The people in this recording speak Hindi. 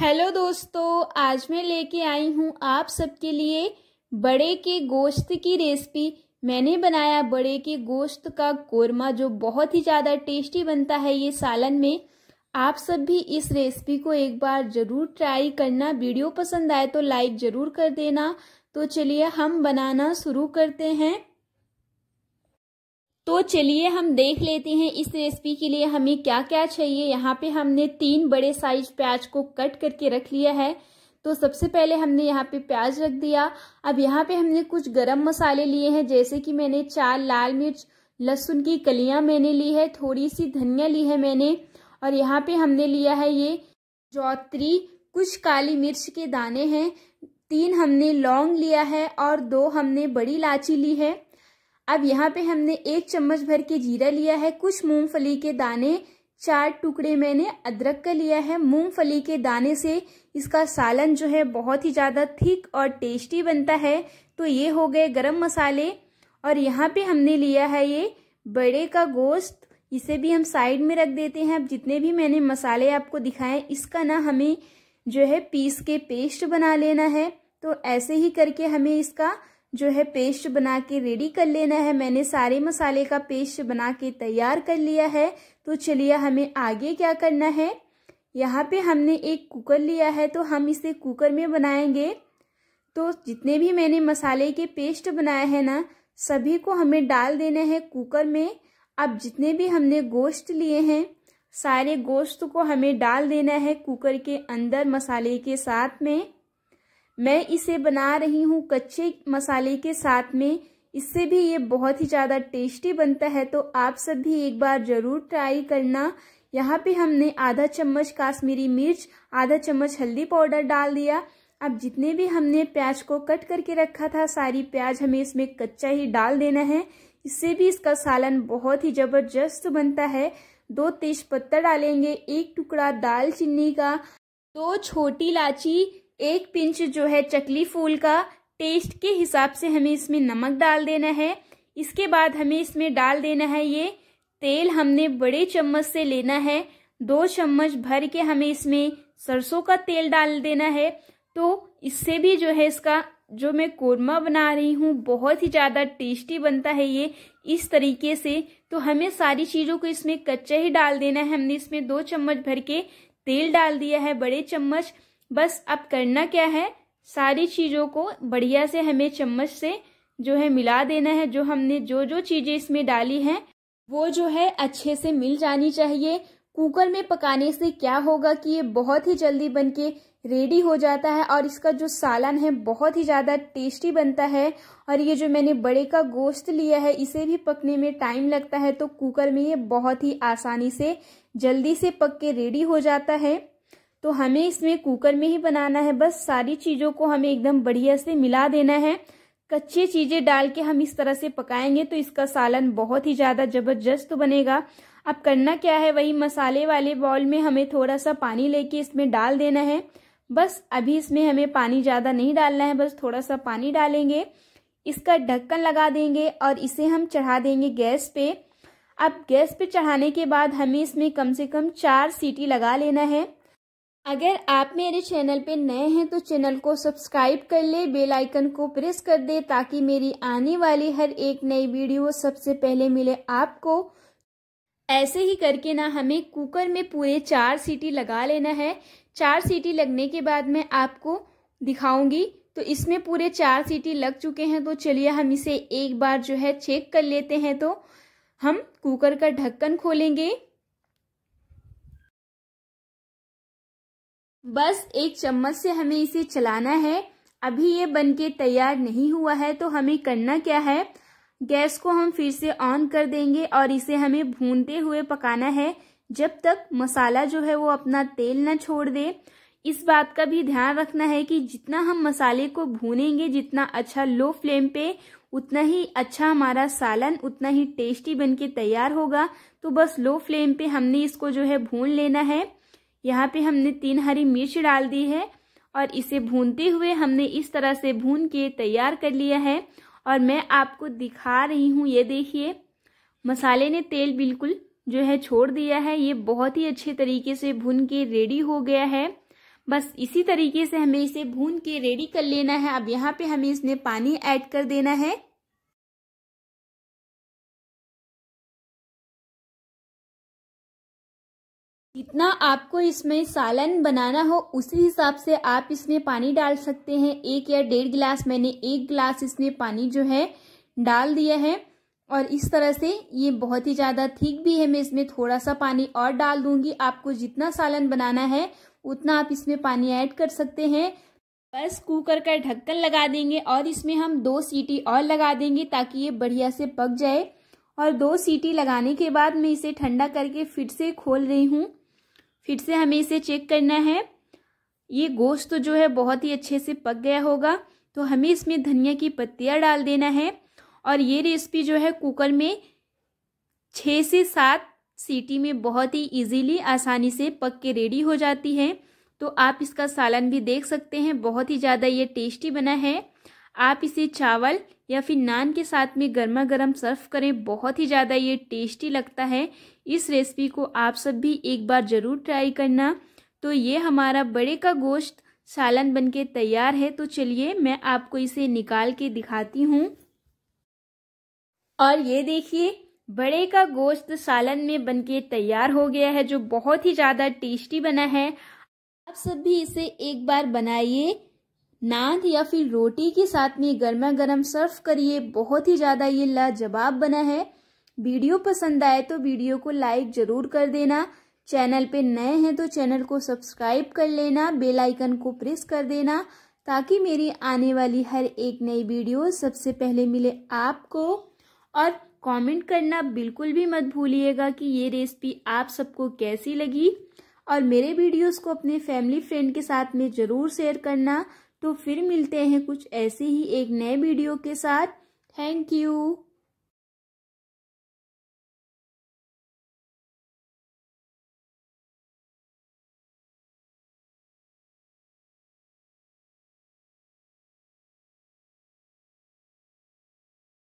हेलो दोस्तों आज मैं लेके आई हूँ आप सबके लिए बड़े के गोश्त की रेसिपी मैंने बनाया बड़े के गोश्त का कोरमा जो बहुत ही ज़्यादा टेस्टी बनता है ये सालन में आप सब भी इस रेसिपी को एक बार ज़रूर ट्राई करना वीडियो पसंद आए तो लाइक ज़रूर कर देना तो चलिए हम बनाना शुरू करते हैं तो चलिए हम देख लेते हैं इस रेसिपी के लिए हमें क्या क्या चाहिए यहाँ पे हमने तीन बड़े साइज प्याज को कट करके रख लिया है तो सबसे पहले हमने यहाँ पे प्याज रख दिया अब यहाँ पे हमने कुछ गरम मसाले लिए हैं जैसे कि मैंने चार लाल मिर्च लहसुन की कलियां मैंने ली है थोड़ी सी धनिया ली है मैंने और यहाँ पे हमने लिया है ये जौतरी कुछ काली मिर्च के दाने हैं तीन हमने लौंग लिया है और दो हमने बड़ी इलाची ली है अब यहाँ पे हमने एक चम्मच भर के जीरा लिया है कुछ मूंगफली के दाने चार टुकड़े मैंने अदरक का लिया है मूंगफली के दाने से इसका सालन जो है बहुत ही ज़्यादा थिक और टेस्टी बनता है तो ये हो गए गरम मसाले और यहाँ पे हमने लिया है ये बड़े का गोश्त इसे भी हम साइड में रख देते हैं अब जितने भी मैंने मसाले आपको दिखाए इसका ना हमें जो है पीस के पेस्ट बना लेना है तो ऐसे ही करके हमें इसका जो है पेस्ट बना के रेडी कर लेना है मैंने सारे मसाले का पेस्ट बना के तैयार कर लिया है तो चलिए हमें आगे क्या करना है यहाँ पे हमने एक कुकर लिया है तो हम इसे कुकर में बनाएंगे तो जितने भी मैंने मसाले के पेस्ट बनाए हैं ना सभी को हमें डाल देना है कुकर में अब जितने भी हमने गोश्त लिए हैं सारे गोश्त को हमें डाल देना है कुकर के अंदर मसाले के साथ में मैं इसे बना रही हूँ कच्चे मसाले के साथ में इससे भी ये बहुत ही ज़्यादा टेस्टी बनता है तो आप सब भी एक बार ज़रूर ट्राई करना यहाँ पे हमने आधा चम्मच काश्मीरी मिर्च आधा चम्मच हल्दी पाउडर डाल दिया अब जितने भी हमने प्याज को कट करके रखा था सारी प्याज हमें इसमें कच्चा ही डाल देना है इससे भी इसका सालन बहुत ही ज़बरदस्त बनता है दो तेज पत्ता डालेंगे एक टुकड़ा दालचीनी का दो छोटी इलाची एक पिंच जो है चकली फूल का टेस्ट के हिसाब से हमें इसमें नमक डाल देना है इसके बाद हमें इसमें डाल देना है ये तेल हमने बड़े चम्मच से लेना है दो चम्मच भर के हमें इसमें सरसों का तेल डाल देना है तो इससे भी जो है इसका जो मैं कोरमा बना रही हूँ बहुत ही ज़्यादा टेस्टी बनता है ये इस तरीके से तो हमें सारी चीज़ों को इसमें कच्चा ही डाल देना है हमने इसमें दो चम्मच भर के तेल डाल दिया है बड़े चम्मच बस अब करना क्या है सारी चीज़ों को बढ़िया से हमें चम्मच से जो है मिला देना है जो हमने जो जो चीज़ें इसमें डाली हैं वो जो है अच्छे से मिल जानी चाहिए कुकर में पकाने से क्या होगा कि ये बहुत ही जल्दी बन के रेडी हो जाता है और इसका जो सालन है बहुत ही ज़्यादा टेस्टी बनता है और ये जो मैंने बड़े का गोश्त लिया है इसे भी पकने में टाइम लगता है तो कुकर में ये बहुत ही आसानी से जल्दी से पक के रेडी हो जाता है तो हमें इसमें कुकर में ही बनाना है बस सारी चीज़ों को हमें एकदम बढ़िया से मिला देना है कच्ची चीज़ें डाल के हम इस तरह से पकाएंगे तो इसका सालन बहुत ही ज़्यादा ज़बरदस्त बनेगा अब करना क्या है वही मसाले वाले बॉल में हमें थोड़ा सा पानी लेके इसमें डाल देना है बस अभी इसमें हमें पानी ज़्यादा नहीं डालना है बस थोड़ा सा पानी डालेंगे इसका ढक्कन लगा देंगे और इसे हम चढ़ा देंगे गैस पे अब गैस पे चढ़ाने के बाद हमें इसमें कम से कम चार सीटी लगा लेना है अगर आप मेरे चैनल पे नए हैं तो चैनल को सब्सक्राइब कर ले बेल आइकन को प्रेस कर दे ताकि मेरी आने वाली हर एक नई वीडियो सबसे पहले मिले आपको ऐसे ही करके ना हमें कुकर में पूरे चार सीटी लगा लेना है चार सीटी लगने के बाद मैं आपको दिखाऊंगी तो इसमें पूरे चार सीटी लग चुके हैं तो चलिए हम इसे एक बार जो है चेक कर लेते हैं तो हम कुकर का ढक्कन खोलेंगे बस एक चम्मच से हमें इसे चलाना है अभी ये बनके तैयार नहीं हुआ है तो हमें करना क्या है गैस को हम फिर से ऑन कर देंगे और इसे हमें भूनते हुए पकाना है जब तक मसाला जो है वो अपना तेल ना छोड़ दे इस बात का भी ध्यान रखना है कि जितना हम मसाले को भूनेंगे जितना अच्छा लो फ्लेम पे उतना ही अच्छा हमारा सालन उतना ही टेस्टी बनके तैयार होगा तो बस लो फ्लेम पे हमने इसको जो है भून लेना है यहाँ पे हमने तीन हरी मिर्च डाल दी है और इसे भूनते हुए हमने इस तरह से भून के तैयार कर लिया है और मैं आपको दिखा रही हूँ ये देखिए मसाले ने तेल बिल्कुल जो है छोड़ दिया है ये बहुत ही अच्छे तरीके से भून के रेडी हो गया है बस इसी तरीके से हमें इसे भून के रेडी कर लेना है अब यहाँ पे हमें इसमें पानी ऐड कर देना है जितना आपको इसमें सालन बनाना हो उसी हिसाब से आप इसमें पानी डाल सकते हैं एक या डेढ़ गिलास मैंने एक गिलास इसमें पानी जो है डाल दिया है और इस तरह से ये बहुत ही ज़्यादा ठीक भी है मैं इसमें थोड़ा सा पानी और डाल दूंगी आपको जितना सालन बनाना है उतना आप इसमें पानी ऐड कर सकते हैं बस कुकर का ढक्कन लगा देंगे और इसमें हम दो सीटी और लगा देंगे ताकि ये बढ़िया से पक जाए और दो सीटी लगाने के बाद मैं इसे ठंडा करके फिर से खोल रही हूँ फिर से हमें इसे चेक करना है ये गोश्त तो जो है बहुत ही अच्छे से पक गया होगा तो हमें इसमें धनिया की पत्तियाँ डाल देना है और ये रेसिपी जो है कुकर में छः से सात सीटी में बहुत ही इजीली आसानी से पक के रेडी हो जाती है तो आप इसका सालन भी देख सकते हैं बहुत ही ज़्यादा ये टेस्टी बना है आप इसे चावल या फिर नान के साथ में गर्मा गर्म सर्व करें बहुत ही ज़्यादा ये टेस्टी लगता है इस रेसिपी को आप सब भी एक बार ज़रूर ट्राई करना तो ये हमारा बड़े का गोश्त सालन बनके तैयार है तो चलिए मैं आपको इसे निकाल के दिखाती हूँ और ये देखिए बड़े का गोश्त सालन में बनके तैयार हो गया है जो बहुत ही ज़्यादा टेस्टी बना है आप सब भी इसे एक बार बनाइए नान या फिर रोटी के साथ में गर्मा गर्म सर्व करिए बहुत ही ज़्यादा ये लाजवाब बना है वीडियो पसंद आए तो वीडियो को लाइक ज़रूर कर देना चैनल पे नए हैं तो चैनल को सब्सक्राइब कर लेना बेल आइकन को प्रेस कर देना ताकि मेरी आने वाली हर एक नई वीडियो सबसे पहले मिले आपको और कमेंट करना बिल्कुल भी मत भूलिएगा कि ये रेसिपी आप सबको कैसी लगी और मेरे वीडियोस को अपने फैमिली फ्रेंड के साथ में ज़रूर शेयर करना तो फिर मिलते हैं कुछ ऐसे ही एक नए वीडियो के साथ थैंक यू